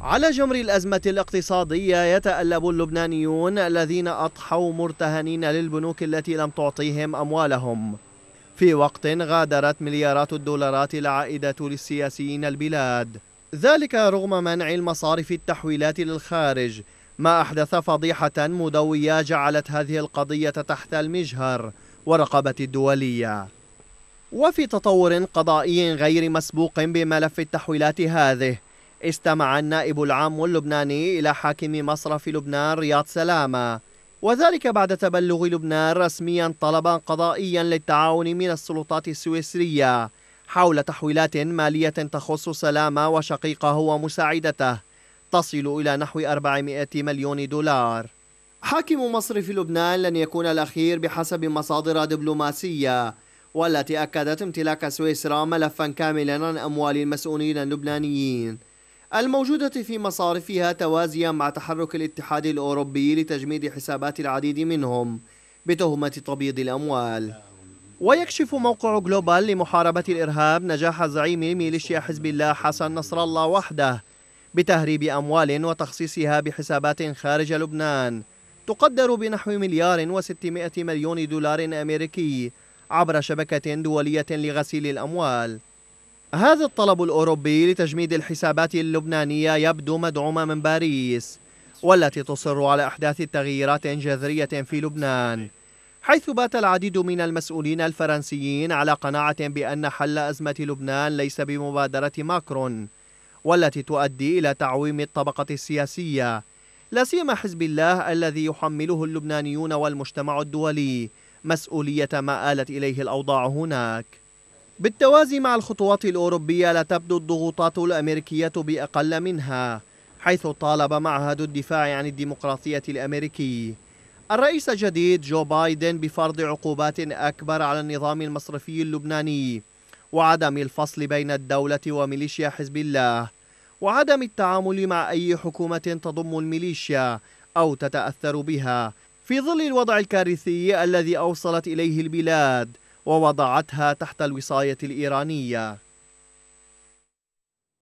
على جمر الأزمة الاقتصادية يتألب اللبنانيون الذين أضحوا مرتهنين للبنوك التي لم تعطيهم أموالهم في وقت غادرت مليارات الدولارات العائدة للسياسيين البلاد ذلك رغم منع المصارف التحويلات للخارج ما أحدث فضيحة مدوية جعلت هذه القضية تحت المجهر ورقبة الدولية وفي تطور قضائي غير مسبوق بملف التحويلات هذه استمع النائب العام اللبناني إلى حاكم مصرف لبنان رياض سلامة وذلك بعد تبلغ لبنان رسميا طلبا قضائيا للتعاون من السلطات السويسرية حول تحويلات مالية تخص سلامة وشقيقه ومساعدته تصل إلى نحو 400 مليون دولار حاكم مصر في لبنان لن يكون الأخير بحسب مصادر دبلوماسية والتي أكدت امتلاك سويسرا ملفا كاملا عن أموال المسؤولين اللبنانيين الموجودة في مصارفها توازيا مع تحرك الاتحاد الأوروبي لتجميد حسابات العديد منهم بتهمة تبييض الأموال ويكشف موقع جلوبال لمحاربة الإرهاب نجاح زعيم ميليشيا حزب الله حسن نصر الله وحده بتهريب أموال وتخصيصها بحسابات خارج لبنان تقدر بنحو مليار وستمائة مليون دولار أمريكي عبر شبكة دولية لغسيل الأموال هذا الطلب الأوروبي لتجميد الحسابات اللبنانية يبدو مدعوما من باريس والتي تصر على أحداث تغييرات جذرية في لبنان حيث بات العديد من المسؤولين الفرنسيين على قناعة بأن حل أزمة لبنان ليس بمبادرة ماكرون والتي تؤدي إلى تعويم الطبقة السياسية لا سيما حزب الله الذي يحمله اللبنانيون والمجتمع الدولي مسؤولية ما آلت إليه الأوضاع هناك بالتوازي مع الخطوات الأوروبية لا تبدو الضغوطات الأمريكية بأقل منها حيث طالب معهد الدفاع عن الديمقراطية الأمريكي الرئيس الجديد جو بايدن بفرض عقوبات أكبر على النظام المصرفي اللبناني وعدم الفصل بين الدولة وميليشيا حزب الله وعدم التعامل مع أي حكومة تضم الميليشيا أو تتأثر بها في ظل الوضع الكارثي الذي أوصلت إليه البلاد ووضعتها تحت الوصاية الإيرانية